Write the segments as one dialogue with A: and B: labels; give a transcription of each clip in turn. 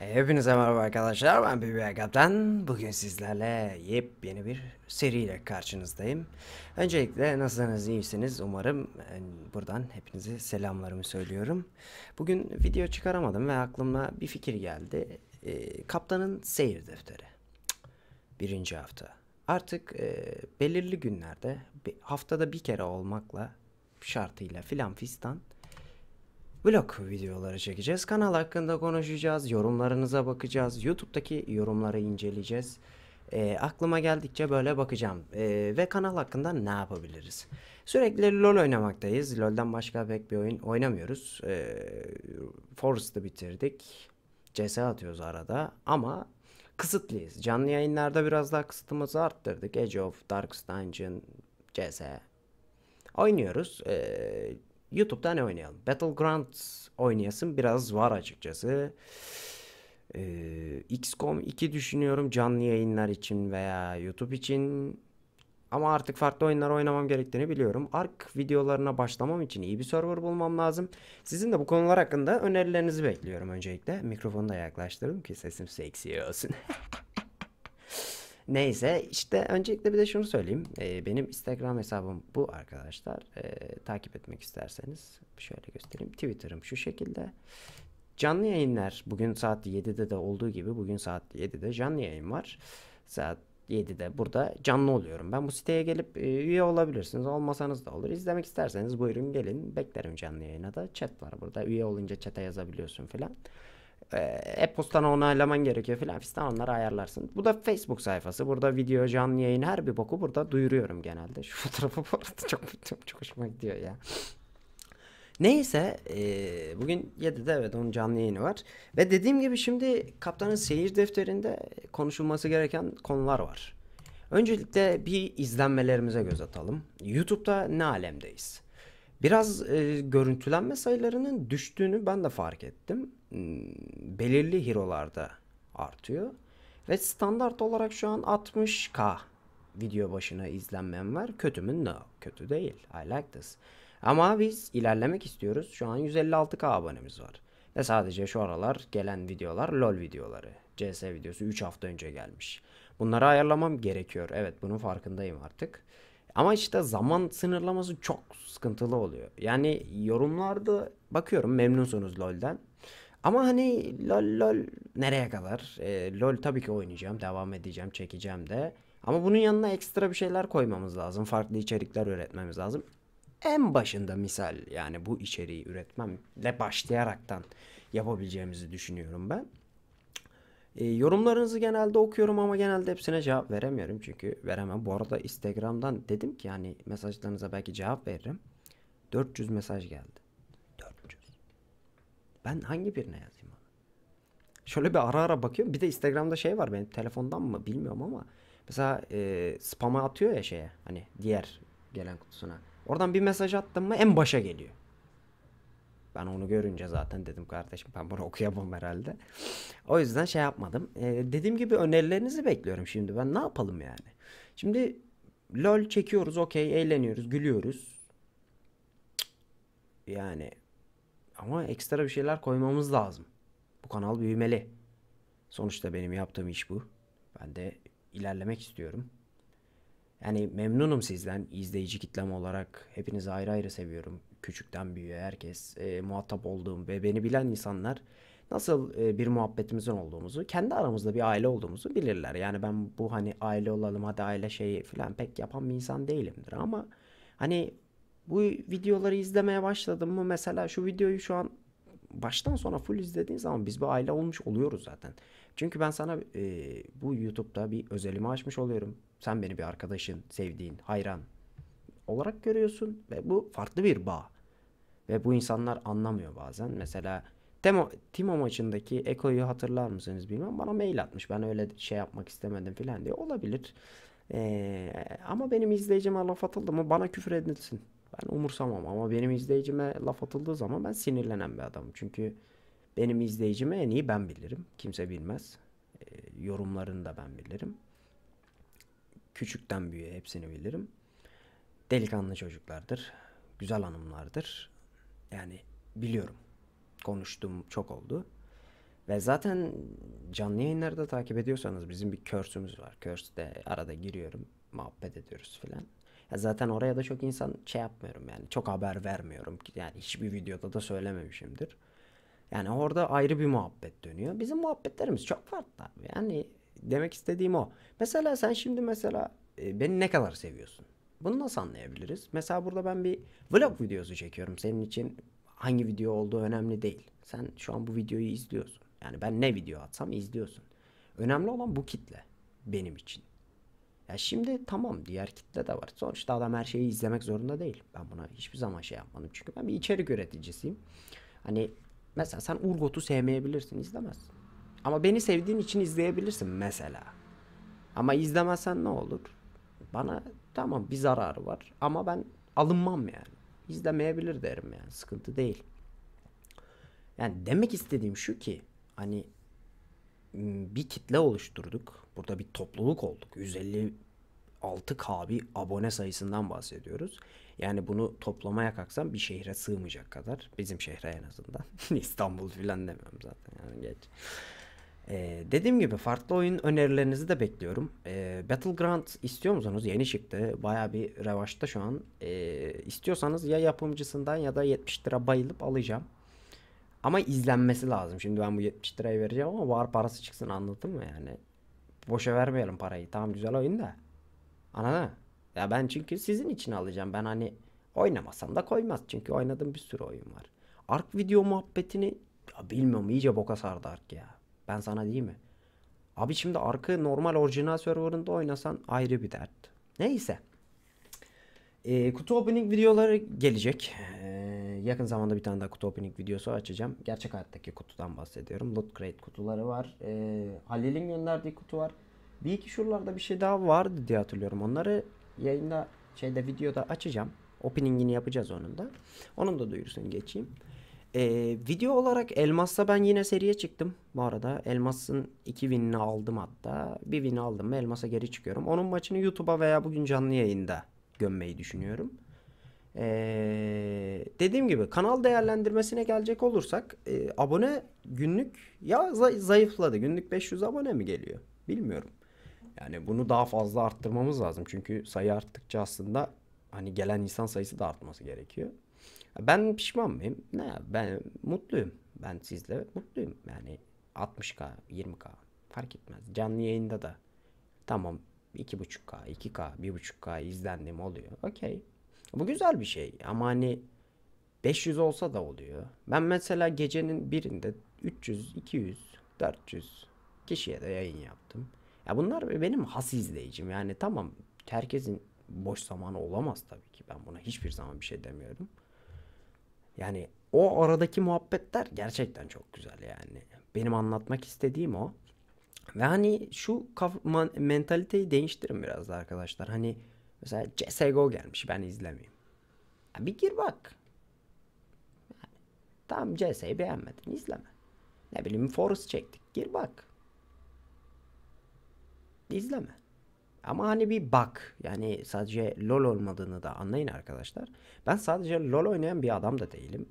A: E, hepinize merhaba arkadaşlar ben BB Kaptan. Bugün sizlerle yepyeni bir seriyle karşınızdayım. Öncelikle nasılsınız iyisiniz umarım e, buradan hepinize selamlarımı söylüyorum. Bugün video çıkaramadım ve aklıma bir fikir geldi. E, Kaptanın seyir defteri. Birinci hafta. Artık e, belirli günlerde haftada bir kere olmakla şartıyla filan fistan Vlog videoları çekeceğiz. Kanal hakkında konuşacağız. Yorumlarınıza bakacağız. Youtube'daki yorumları inceleyeceğiz. E, aklıma geldikçe böyle bakacağım. E, ve kanal hakkında ne yapabiliriz? Sürekli LoL oynamaktayız. LoL'den başka pek bir oyun oynamıyoruz. E, Forest'ı bitirdik. CS atıyoruz arada. Ama kısıtlıyız. Canlı yayınlarda biraz daha kısıtımızı arttırdık. Age of Dark Dungeon, CS. Oynuyoruz. E, YouTube'da ne oynayalım? Battlegrounds oynayasın, biraz var açıkçası. Ee, XCOM 2 düşünüyorum canlı yayınlar için veya YouTube için. Ama artık farklı oyunlar oynamam gerektiğini biliyorum. Ark videolarına başlamam için iyi bir server bulmam lazım. Sizin de bu konular hakkında önerilerinizi bekliyorum öncelikle. Mikrofonu da yaklaştırdım ki sesim seksi olsun. Neyse işte öncelikle bir de şunu söyleyeyim. Ee, benim Instagram hesabım bu arkadaşlar. Ee, takip etmek isterseniz şöyle göstereyim. Twitter'ım şu şekilde. Canlı yayınlar bugün saat 7'de de olduğu gibi bugün saat 7'de canlı yayın var. Saat 7'de burada canlı oluyorum. Ben bu siteye gelip e, üye olabilirsiniz. Olmasanız da olur. İzlemek isterseniz buyurun gelin. Beklerim canlı yayına da. Chat var burada. Üye olunca chat'e yazabiliyorsun filan. Ee, e-postan onaylaman gerekiyor filan fistan onları ayarlarsın. Bu da Facebook sayfası. Burada video, canlı yayın her bir boku burada duyuruyorum genelde. Şu fotoğrafı bu arada çok, çok, çok hoşuma gidiyor ya. Neyse e, bugün 7'de evet onun canlı yayını var. Ve dediğim gibi şimdi kaptanın seyir defterinde konuşulması gereken konular var. Öncelikle bir izlenmelerimize göz atalım. YouTube'da ne alemdeyiz? Biraz e, görüntülenme sayılarının düştüğünü ben de fark ettim. Hmm, belirli hero'larda artıyor. Ve standart olarak şu an 60k video başına izlenmem var. Kötü mü? No. Kötü değil. I like this. Ama biz ilerlemek istiyoruz. Şu an 156k abonemiz var. Ve sadece şu aralar gelen videolar LOL videoları. CS videosu 3 hafta önce gelmiş. Bunları ayarlamam gerekiyor. Evet bunun farkındayım artık. Ama işte zaman sınırlaması çok sıkıntılı oluyor. Yani yorumlarda bakıyorum memnunsunuz LoL'den. Ama hani lol lol nereye kadar? E, lol tabii ki oynayacağım, devam edeceğim, çekeceğim de. Ama bunun yanına ekstra bir şeyler koymamız lazım. Farklı içerikler üretmemiz lazım. En başında misal yani bu içeriği üretmemle başlayaraktan yapabileceğimizi düşünüyorum ben. E, yorumlarınızı genelde okuyorum ama genelde hepsine cevap veremiyorum çünkü veremem. Bu arada Instagram'dan dedim ki hani mesajlarınıza belki cevap veririm. 400 mesaj geldi. Ben hangi birine yazayım onu? Şöyle bir ara ara bakıyorum. Bir de Instagram'da şey var benim telefondan mı bilmiyorum ama mesela e, spam'a atıyor ya şeye hani diğer gelen kutusuna. Oradan bir mesaj attım mı en başa geliyor. Ben onu görünce zaten dedim kardeşim ben bunu okuyamam herhalde. O yüzden şey yapmadım. E, dediğim gibi önerilerinizi bekliyorum şimdi. Ben ne yapalım yani? Şimdi LOL çekiyoruz okey eğleniyoruz gülüyoruz. Yani ama ekstra bir şeyler koymamız lazım. Bu kanal büyümeli. Sonuçta benim yaptığım iş bu. Ben de ilerlemek istiyorum. Yani memnunum sizden izleyici kitlem olarak. Hepinizi ayrı ayrı seviyorum. Küçükten büyüğe herkes e, muhatap olduğum ve beni bilen insanlar nasıl e, bir muhabbetimizin olduğumuzu, kendi aramızda bir aile olduğumuzu bilirler. Yani ben bu hani aile olalım hadi aile şeyi falan pek yapan bir insan değilimdir ama hani bu videoları izlemeye başladım mı mesela şu videoyu şu an baştan sona full izlediğin zaman biz bir aile olmuş oluyoruz zaten. Çünkü ben sana e, bu YouTube'da bir özelimi açmış oluyorum. Sen beni bir arkadaşın, sevdiğin, hayran olarak görüyorsun ve bu farklı bir bağ. Ve bu insanlar anlamıyor bazen. Mesela Temo, Timo maçındaki Eko'yu hatırlar mısınız bilmem bana mail atmış. Ben öyle şey yapmak istemedim falan diye olabilir. Ee, ama benim izleyicime laf atıldı mı bana küfür edilsin. Ben umursamam ama benim izleyicime laf atıldığı zaman ben sinirlenen bir adamım. Çünkü benim izleyicimi en iyi ben bilirim. Kimse bilmez. E, yorumlarını da ben bilirim. Küçükten büyüğe hepsini bilirim. Delikanlı çocuklardır. Güzel hanımlardır. Yani biliyorum. Konuştuğum çok oldu. Ve zaten canlı yayınları da takip ediyorsanız bizim bir körsümüz var. Körs'te arada giriyorum, muhabbet ediyoruz filan. Ya zaten oraya da çok insan şey yapmıyorum yani. Çok haber vermiyorum. Yani hiçbir videoda da söylememişimdir. Yani orada ayrı bir muhabbet dönüyor. Bizim muhabbetlerimiz çok farklı abi. Yani demek istediğim o. Mesela sen şimdi mesela e, beni ne kadar seviyorsun? Bunu nasıl anlayabiliriz? Mesela burada ben bir vlog videosu çekiyorum. Senin için hangi video olduğu önemli değil. Sen şu an bu videoyu izliyorsun. Yani ben ne video atsam izliyorsun. Önemli olan bu kitle benim için. Ya şimdi tamam diğer kitle de var. Sonuçta adam her şeyi izlemek zorunda değil. Ben buna hiçbir zaman şey yapmadım. Çünkü ben bir içerik üreticisiyim. Hani mesela sen Urgot'u sevmeyebilirsin izlemezsin. Ama beni sevdiğin için izleyebilirsin mesela. Ama izlemezsen ne olur? Bana tamam bir zararı var ama ben alınmam yani. İzlemeyebilir derim yani sıkıntı değil. Yani demek istediğim şu ki hani Hmm, bir kitle oluşturduk. Burada bir topluluk olduk. 156K bir abone sayısından bahsediyoruz. Yani bunu toplamaya kalksam bir şehre sığmayacak kadar. Bizim şehre en azından. İstanbul filan demiyorum zaten. Yani geç. Ee, dediğim gibi farklı oyun önerilerinizi de bekliyorum. Ee, Battleground istiyor musunuz? Yeni çıktı. Baya bir revaçta şu an. Ee, istiyorsanız ya yapımcısından ya da 70 lira bayılıp alacağım. Ama izlenmesi lazım. Şimdi ben bu 70 lirayı vereceğim ama var parası çıksın anladın mı yani? Boşa vermeyelim parayı. Tamam güzel oyun da. Anladın mı? Ya ben çünkü sizin için alacağım. Ben hani oynamasam da koymaz. Çünkü oynadığım bir sürü oyun var. Ark video muhabbetini ya bilmiyorum iyice boka sardı Ark ya. Ben sana değil mi? Abi şimdi Ark'ı normal orijinal serverında oynasan ayrı bir dert. Neyse. Ee, kutu opening videoları gelecek. Ee, yakın zamanda bir tane daha kutu opening videosu açacağım. Gerçek hayattaki kutudan bahsediyorum. Loot crate kutuları var. E, Halil'in gönderdiği kutu var. Bir iki şuralarda bir şey daha vardı diye hatırlıyorum. Onları yayında şeyde videoda açacağım. Opening'ini yapacağız onun da. Onun da duyurusunu geçeyim. Ee, video olarak Elmas'la ben yine seriye çıktım bu arada. Elmas'ın 2 win'ini aldım hatta. Bir win aldım Elmas'a geri çıkıyorum. Onun maçını YouTube'a veya bugün canlı yayında gömmeyi düşünüyorum. Ee, dediğim gibi kanal değerlendirmesine gelecek olursak e, abone günlük ya zayıfladı. Günlük 500 abone mi geliyor? Bilmiyorum. Yani bunu daha fazla arttırmamız lazım. Çünkü sayı arttıkça aslında hani gelen insan sayısı da artması gerekiyor. Ben pişman mıyım? Ne? Ben mutluyum. Ben sizle mutluyum. Yani 60k, 20k fark etmez. Canlı yayında da tamam 2.5k, 2k, 1.5k izlendim oluyor. Okey. Bu güzel bir şey ama hani 500 olsa da oluyor. Ben mesela gecenin birinde 300, 200, 400 kişiye de yayın yaptım. Ya bunlar benim has izleyicim. Yani tamam herkesin boş zamanı olamaz tabii ki. Ben buna hiçbir zaman bir şey demiyorum. Yani o aradaki muhabbetler gerçekten çok güzel yani. Benim anlatmak istediğim o. Ve hani şu kaf- man- mentaliteyi değiştirin biraz da arkadaşlar. Hani Mesela CSGO gelmiş ben izlemeyeyim. Ya bir gir bak. Yani, tamam CS'yi beğenmedin izleme. Ne bileyim Forest çektik gir bak. İzleme. Ama hani bir bak. Yani sadece LOL olmadığını da anlayın arkadaşlar. Ben sadece LOL oynayan bir adam da değilim.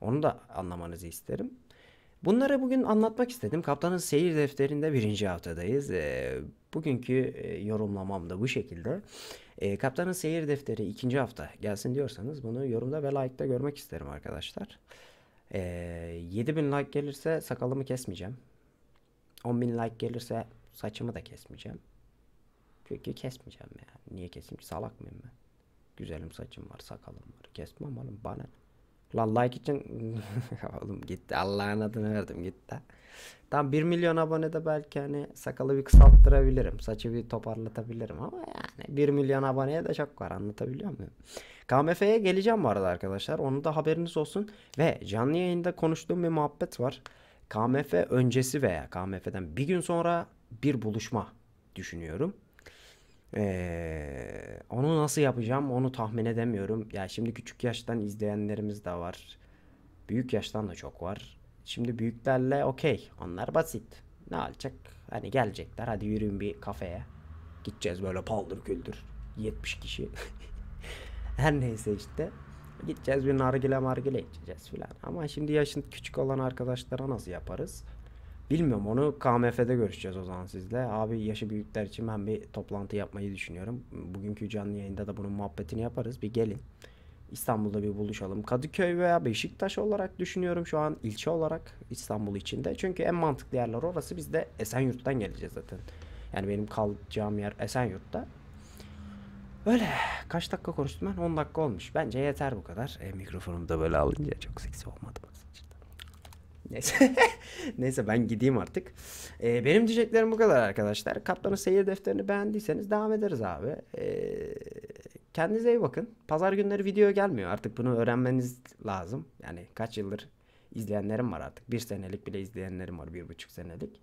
A: Onu da anlamanızı isterim. Bunları bugün anlatmak istedim. Kaptanın seyir defterinde birinci haftadayız. Ee, bugünkü e, yorumlamam da bu şekilde. Ee, kaptanın seyir defteri ikinci hafta gelsin diyorsanız bunu yorumda ve like'da görmek isterim arkadaşlar. E, ee, 7000 like gelirse sakalımı kesmeyeceğim. 10.000 like gelirse saçımı da kesmeyeceğim. Çünkü kesmeyeceğim ya. Niye keseyim ki salak mıyım ben? Güzelim saçım var, sakalım var. Kesmem oğlum bana Lan like için oğlum gitti Allah'ın adını verdim gitti. Tam 1 milyon abonede belki hani sakalı bir kısalttırabilirim. Saçı bir toparlatabilirim ama yani 1 milyon aboneye de çok var anlatabiliyor muyum? KMF'ye geleceğim bu arada arkadaşlar. Onu da haberiniz olsun. Ve canlı yayında konuştuğum bir muhabbet var. KMF öncesi veya KMF'den bir gün sonra bir buluşma düşünüyorum. Ee, onu nasıl yapacağım onu tahmin edemiyorum. Ya şimdi küçük yaştan izleyenlerimiz de var. Büyük yaştan da çok var. Şimdi büyüklerle okey onlar basit. Ne alacak? Hani gelecekler hadi yürüyün bir kafeye. Gideceğiz böyle paldır küldür. 70 kişi. Her neyse işte. Gideceğiz bir nargile margile içeceğiz filan. Ama şimdi yaşın küçük olan arkadaşlara nasıl yaparız? Bilmiyorum onu KMF'de görüşeceğiz o zaman sizle. Abi yaşı büyükler için ben bir toplantı yapmayı düşünüyorum. Bugünkü canlı yayında da bunun muhabbetini yaparız. Bir gelin. İstanbul'da bir buluşalım. Kadıköy veya Beşiktaş olarak düşünüyorum şu an ilçe olarak İstanbul içinde. Çünkü en mantıklı yerler orası. Biz de Esenyurt'tan geleceğiz zaten. Yani benim kalacağım yer Esenyurt'ta. Öyle kaç dakika konuştum ben? 10 dakika olmuş. Bence yeter bu kadar. E, mikrofonumu da böyle alınca çok seksi olmadı mı? Neyse. Neyse ben gideyim artık. Ee, benim diyeceklerim bu kadar arkadaşlar. Kaptan'ın seyir defterini beğendiyseniz devam ederiz abi. Ee, kendinize iyi bakın. Pazar günleri video gelmiyor. Artık bunu öğrenmeniz lazım. Yani kaç yıldır izleyenlerim var artık. Bir senelik bile izleyenlerim var. Bir buçuk senelik.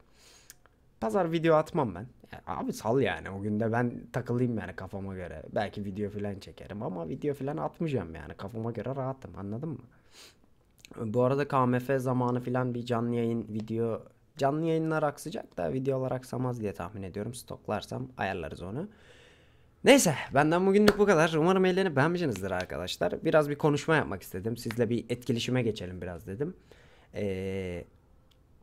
A: Pazar video atmam ben. Yani abi sal yani. O günde ben takılayım yani kafama göre. Belki video falan çekerim ama video falan atmayacağım yani. Kafama göre rahatım anladın mı? Bu arada KMF zamanı filan bir canlı yayın video canlı yayınlar aksayacak da video olarak aksamaz diye tahmin ediyorum. Stoklarsam ayarlarız onu. Neyse benden bugünlük bu kadar. Umarım eğlenip beğenmişsinizdir arkadaşlar. Biraz bir konuşma yapmak istedim. Sizle bir etkileşime geçelim biraz dedim. Ee,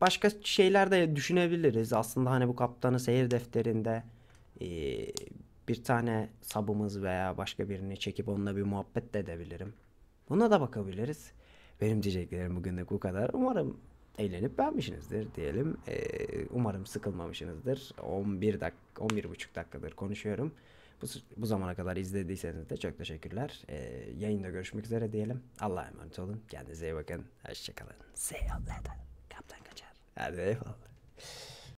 A: başka şeyler de düşünebiliriz. Aslında hani bu kaptanı seyir defterinde e, bir tane sabımız veya başka birini çekip onunla bir muhabbet de edebilirim. Buna da bakabiliriz. Benim diyeceklerim bugünlük bu kadar. Umarım eğlenip beğenmişsinizdir diyelim. Ee, umarım sıkılmamışsınızdır. 11 dak 11 buçuk dakikadır konuşuyorum. Bu, bu zamana kadar izlediyseniz de çok teşekkürler. Ee, yayında görüşmek üzere diyelim. Allah'a emanet olun. Kendinize iyi bakın. Hoşçakalın. See you later. Kaptan Kaçar. Hadi eyvallah.